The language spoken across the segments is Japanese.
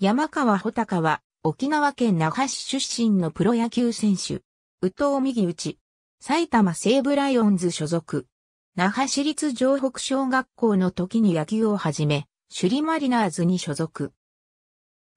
山川穂高は、沖縄県那覇市出身のプロ野球選手。宇藤右打埼玉西武ライオンズ所属。那覇市立城北小学校の時に野球を始め、首里マリナーズに所属。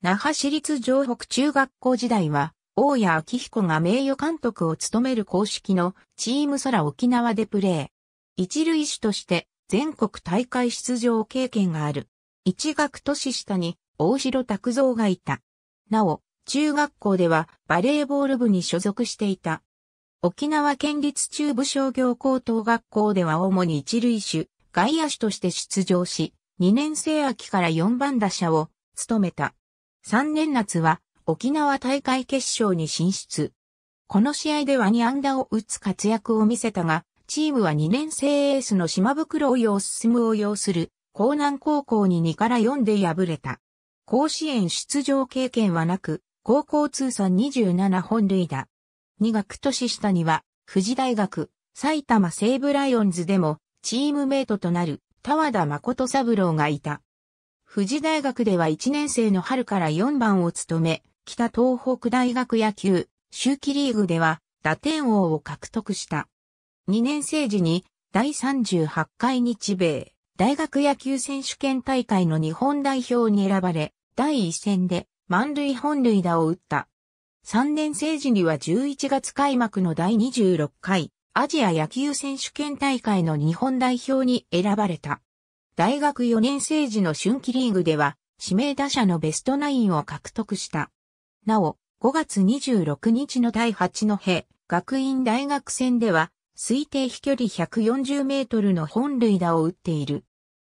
那覇市立城北中学校時代は、大谷昭彦が名誉監督を務める公式のチーム空沖縄でプレー。一塁手として全国大会出場経験がある。一学年下に大城拓造がいた。なお、中学校ではバレーボール部に所属していた。沖縄県立中部商業高等学校では主に一塁手、外野手として出場し、2年生秋から4番打者を務めた。3年夏は沖縄大会決勝に進出。この試合では2安打を打つ活躍を見せたが、チームは2年生エースの島袋を要進むを要する、江南高校に2から4で敗れた。甲子園出場経験はなく、高校通算27本塁打。2学年下には、富士大学、埼玉西武ライオンズでも、チームメイトとなる、田和田誠三郎がいた。富士大学では1年生の春から4番を務め、北東北大学野球、秋季リーグでは、打点王を獲得した。2年生時に、第38回日米、大学野球選手権大会の日本代表に選ばれ、第1戦で満塁本塁打を打った。3年生時には11月開幕の第26回アジア野球選手権大会の日本代表に選ばれた。大学4年生時の春季リーグでは指名打者のベストナインを獲得した。なお、5月26日の第8の兵学院大学戦では推定飛距離140メートルの本塁打を打っている。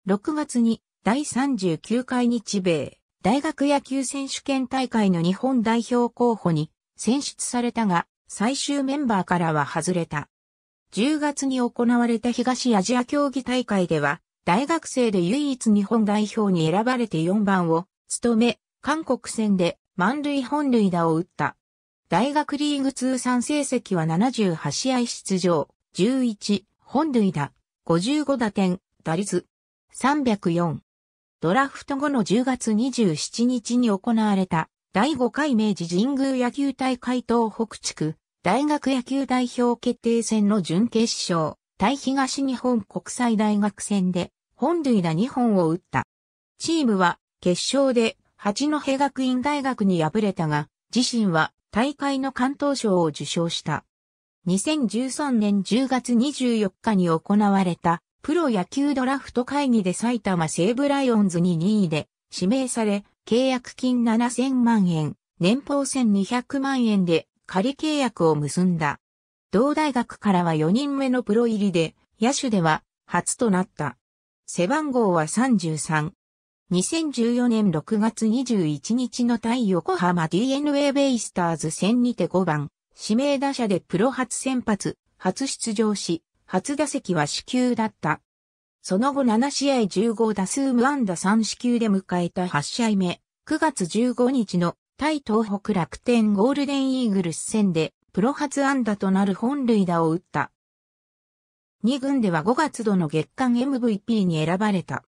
6月に第39回日米大学野球選手権大会の日本代表候補に選出されたが、最終メンバーからは外れた。10月に行われた東アジア競技大会では、大学生で唯一日本代表に選ばれて4番を務め、韓国戦で満塁本塁打を打った。大学リーグ通算成績は78試合出場、11、本塁打、55打点、打率、304。ドラフト後の10月27日に行われた第5回明治神宮野球大会東北地区大学野球代表決定戦の準決勝対東日本国際大学戦で本塁打2本を打った。チームは決勝で八戸学院大学に敗れたが自身は大会の関東賞を受賞した。2013年10月24日に行われたプロ野球ドラフト会議で埼玉西武ライオンズに2位で指名され、契約金7000万円、年俸1200万円で仮契約を結んだ。同大学からは4人目のプロ入りで、野手では初となった。背番号は33。2014年6月21日の対横浜 DNA ベイスターズ戦にて5番、指名打者でプロ初先発、初出場し、初打席は死球だった。その後7試合15打数無安打3死球で迎えた8試合目、9月15日の対東北楽天ゴールデンイーグルス戦でプロ初安打となる本塁打を打った。2軍では5月度の月間 MVP に選ばれた。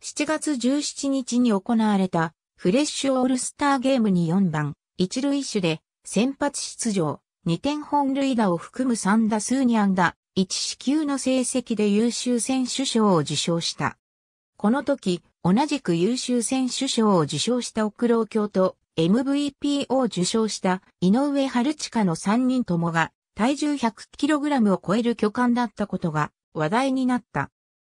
7月17日に行われたフレッシュオールスターゲームに4番、一塁手で先発出場、2点本塁打を含む3打数に安打、1支級の成績で優秀選手賞を受賞した。この時、同じく優秀選手賞を受賞した奥郎卿と MVP を受賞した井上春近の3人ともが体重 100kg を超える巨漢だったことが話題になった。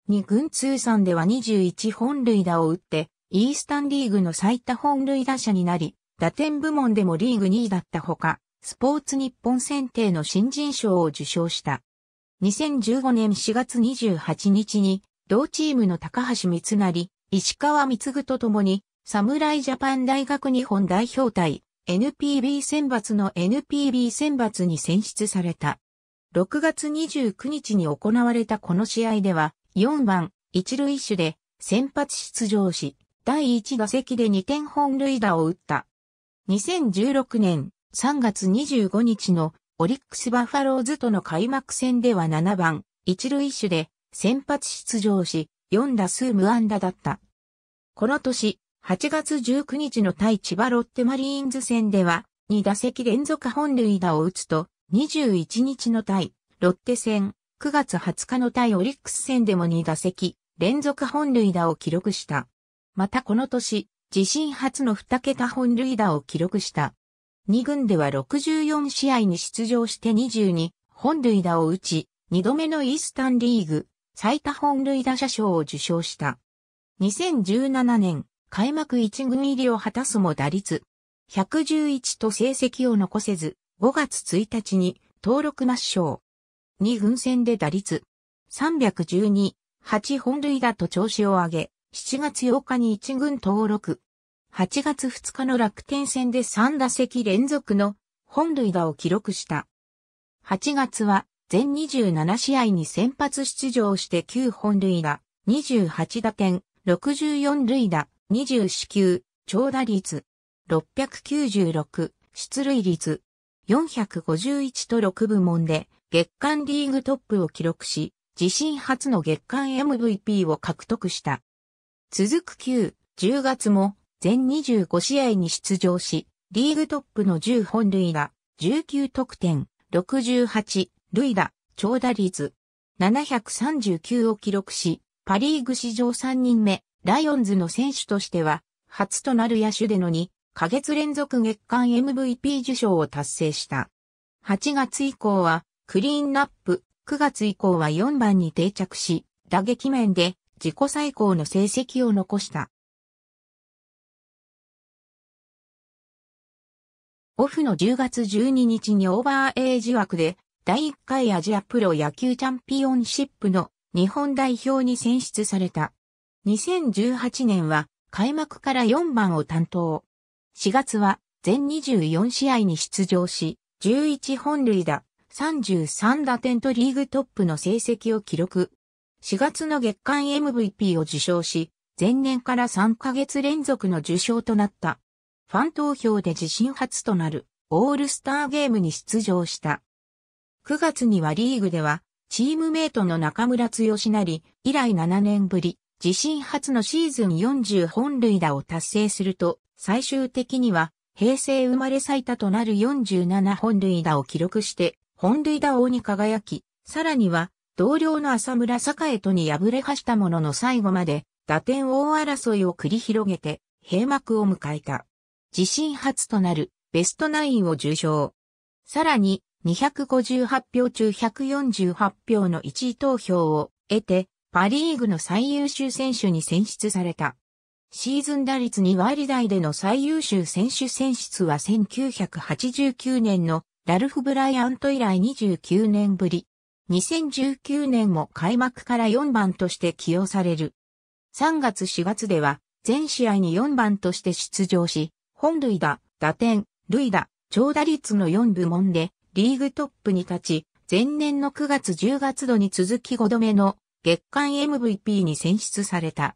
2軍通算では21本塁打を打って、イースタンリーグの最多本塁打者になり、打点部門でもリーグ2位だったほか、スポーツ日本選定の新人賞を受賞した。2015年4月28日に、同チームの高橋光成、石川三嗣と共に、侍ジャパン大学日本代表隊、NPB 選抜の NPB 選抜に選出された。6月29日に行われたこの試合では、4番、一塁手で、先発出場し、第1打席で2点本塁打を打った。2016年3月25日のオリックスバファローズとの開幕戦では7番、一塁手で先発出場し、4打数無安打だった。この年、8月19日の対千葉ロッテマリーンズ戦では、2打席連続本塁打を打つと、21日の対ロッテ戦、9月20日の対オリックス戦でも2打席連続本塁打を記録した。またこの年、自身初の2桁本塁打を記録した。2軍では64試合に出場して22本塁打を打ち、2度目のイースタンリーグ最多本塁打者賞を受賞した。2017年、開幕1軍入りを果たすも打率111と成績を残せず、5月1日に登録抹消。2軍戦で打率312、8本塁打と調子を上げ、7月8日に1軍登録。8月2日の楽天戦で3打席連続の本塁打を記録した。8月は全27試合に先発出場して9本塁打、28打点、64塁打、20四球、長打率、696、出塁率、451と6部門で月間リーグトップを記録し、自身初の月間 MVP を獲得した。続く9、10月も全25試合に出場し、リーグトップの10本塁打、19得点、68塁打、長打率、739を記録し、パリーグ史上3人目、ライオンズの選手としては、初となる野手での2ヶ月連続月間 MVP 受賞を達成した。8月以降は、クリーンナップ、9月以降は4番に定着し、打撃面で自己最高の成績を残した。オフの10月12日にオーバーエイジ枠で第1回アジアプロ野球チャンピオンシップの日本代表に選出された。2018年は開幕から4番を担当。4月は全24試合に出場し、11本塁打、33打点とリーグトップの成績を記録。4月の月間 MVP を受賞し、前年から3ヶ月連続の受賞となった。ファン投票で自身初となるオールスターゲームに出場した。9月にはリーグでは、チームメイトの中村剛なり、以来7年ぶり、自身初のシーズン40本塁打を達成すると、最終的には、平成生まれ最多となる47本塁打を記録して、本塁打王に輝き、さらには、同僚の浅村栄とに敗れはしたものの最後まで、打点王争いを繰り広げて、閉幕を迎えた。自身初となるベストナインを受賞。さらに、258票中148票の1位投票を得て、パリーグの最優秀選手に選出された。シーズン打率2割台での最優秀選手選出は1989年のラルフ・ブライアント以来29年ぶり。2019年も開幕から4番として起用される。3月4月では全試合に4番として出場し、本塁打、打点、塁打、長打率の4部門でリーグトップに立ち、前年の9月10月度に続き5度目の月間 MVP に選出された。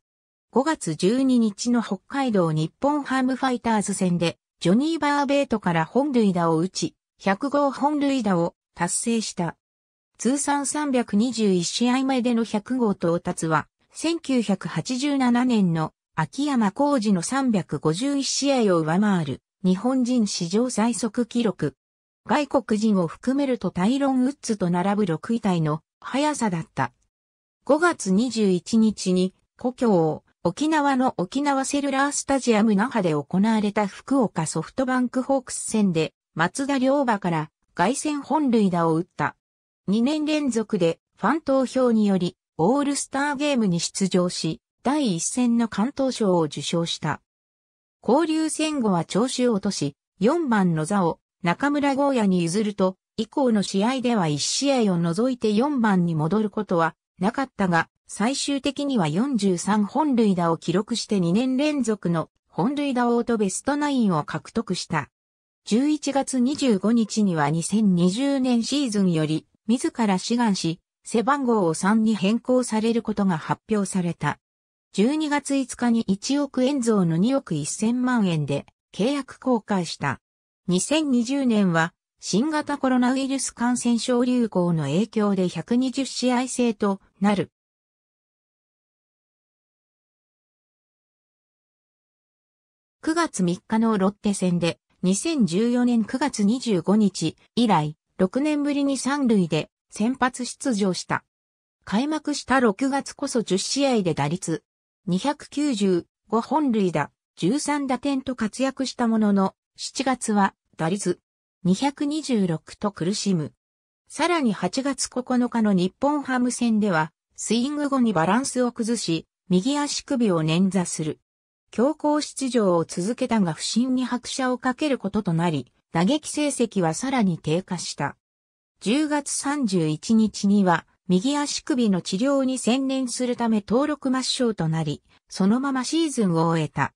5月12日の北海道日本ハムファイターズ戦で、ジョニー・バーベートから本塁打を打ち、100号本塁打を達成した。通算321試合目での100号到達は、1987年の秋山浩二の351試合を上回る、日本人史上最速記録。外国人を含めるとタイロン・ウッズと並ぶ6位タイの速さだった。5月21日に故郷を沖縄の沖縄セルラースタジアム那覇で行われた福岡ソフトバンクホークス戦で松田良馬から外線本塁打を打った。2年連続でファン投票によりオールスターゲームに出場し、第一戦の関東賞を受賞した。交流戦後は調子を落とし、4番の座を中村豪也に譲ると、以降の試合では1試合を除いて4番に戻ることはなかったが、最終的には43本塁打を記録して2年連続の本塁打王とベストナインを獲得した。11月25日には2020年シーズンより自ら志願し、背番号を3に変更されることが発表された。12月5日に1億円増の2億1000万円で契約公開した。2020年は新型コロナウイルス感染症流行の影響で120試合制となる。9月3日のロッテ戦で2014年9月25日以来6年ぶりに3塁で先発出場した。開幕した6月こそ10試合で打率295本塁打、13打点と活躍したものの、7月は打率226と苦しむ。さらに8月9日の日本ハム戦では、スイング後にバランスを崩し、右足首を捻挫する。強行出場を続けたが不審に拍車をかけることとなり、打撃成績はさらに低下した。10月31日には、右足首の治療に専念するため登録抹消となり、そのままシーズンを終えた。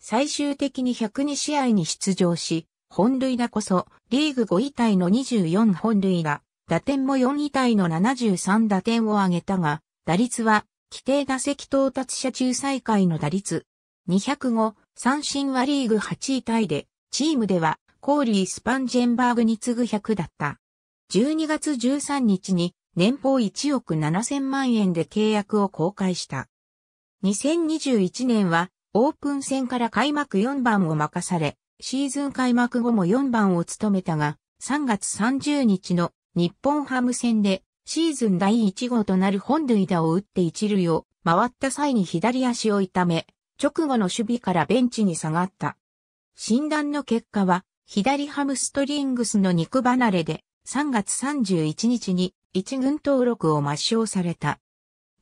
最終的に102試合に出場し、本塁打こそリーグ5位タイの24本塁打、打点も4位タイの73打点を挙げたが、打率は規定打席到達者中最下位の打率205、三振はリーグ8位タイで、チームではコーリー・スパンジェンバーグに次ぐ100だった。12月13日に年俸1億7000万円で契約を公開した。2021年はオープン戦から開幕4番を任され、シーズン開幕後も4番を務めたが、3月30日の日本ハム戦でシーズン第1号となる本塁打を打って一塁を回った際に左足を痛め、直後の守備からベンチに下がった。診断の結果は、左ハムストリングスの肉離れで、3月31日に一軍登録を抹消された。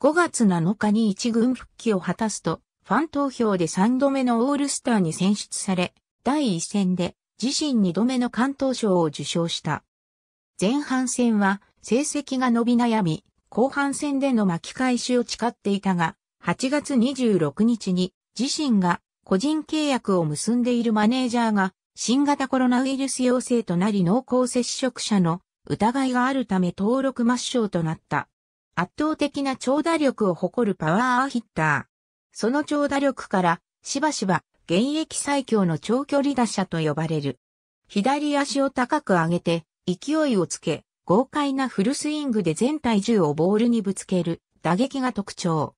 5月7日に一軍復帰を果たすと、ファン投票で3度目のオールスターに選出され、第1戦で自身2度目の関東賞を受賞した。前半戦は成績が伸び悩み、後半戦での巻き返しを誓っていたが、8月26日に自身が個人契約を結んでいるマネージャーが新型コロナウイルス陽性となり濃厚接触者の疑いがあるため登録抹消となった。圧倒的な長打力を誇るパワーヒッター。その長打力から、しばしば、現役最強の長距離打者と呼ばれる。左足を高く上げて、勢いをつけ、豪快なフルスイングで全体重をボールにぶつける打撃が特徴。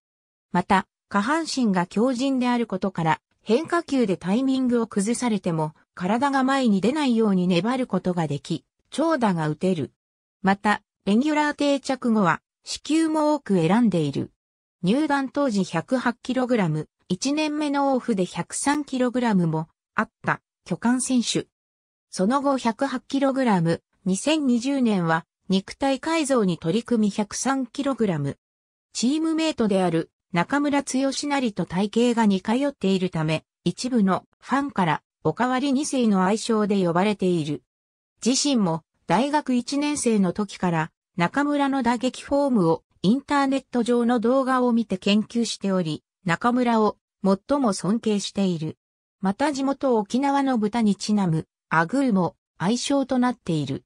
また、下半身が強靭であることから、変化球でタイミングを崩されても、体が前に出ないように粘ることができ、長打が打てる。また、レギュラー定着後は、支給も多く選んでいる。入団当時 108kg、1年目のオフで 103kg もあった巨漢選手。その後 108kg、2020年は肉体改造に取り組み 103kg。チームメイトである中村剛成と体型が似通っているため、一部のファンからおかわり2世の愛称で呼ばれている。自身も大学1年生の時から中村の打撃フォームをインターネット上の動画を見て研究しており、中村を最も尊敬している。また地元沖縄の豚にちなむ、アグーも愛称となっている。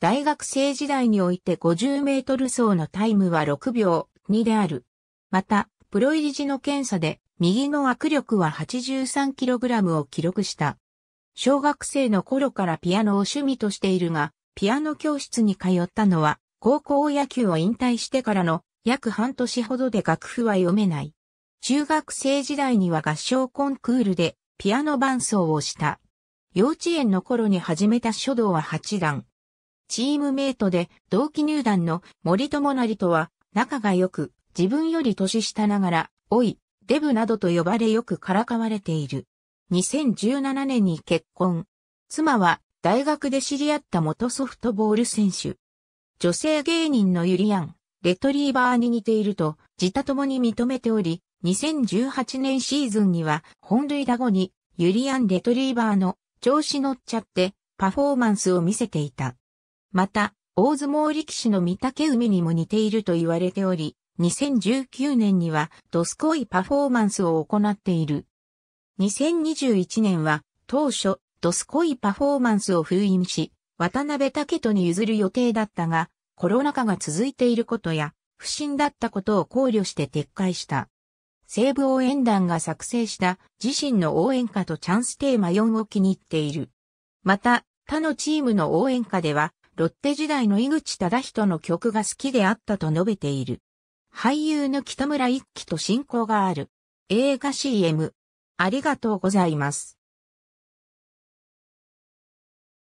大学生時代において50メートル走のタイムは6秒2である。また、プロ入り時の検査で右の握力は 83kg を記録した。小学生の頃からピアノを趣味としているが、ピアノ教室に通ったのは、高校野球を引退してからの約半年ほどで楽譜は読めない。中学生時代には合唱コンクールでピアノ伴奏をした。幼稚園の頃に始めた書道は8段。チームメイトで同期入団の森友成とは仲が良く、自分より年下ながら、おい、デブなどと呼ばれよくからかわれている。2017年に結婚。妻は大学で知り合った元ソフトボール選手。女性芸人のユリアン、レトリーバーに似ていると自他共に認めており、2018年シーズンには本塁打後にユリアン・レトリーバーの調子乗っちゃってパフォーマンスを見せていた。また、大相撲力士の御嶽海にも似ていると言われており、2019年にはドスコイパフォーマンスを行っている。2021年は当初、ドスコイパフォーマンスを封印し、渡辺武人に譲る予定だったが、コロナ禍が続いていることや、不審だったことを考慮して撤回した。西部応援団が作成した自身の応援歌とチャンステーマ4を気に入っている。また、他のチームの応援歌では、ロッテ時代の井口忠人の曲が好きであったと述べている。俳優の北村一輝と親交がある。映画 CM、ありがとうございます。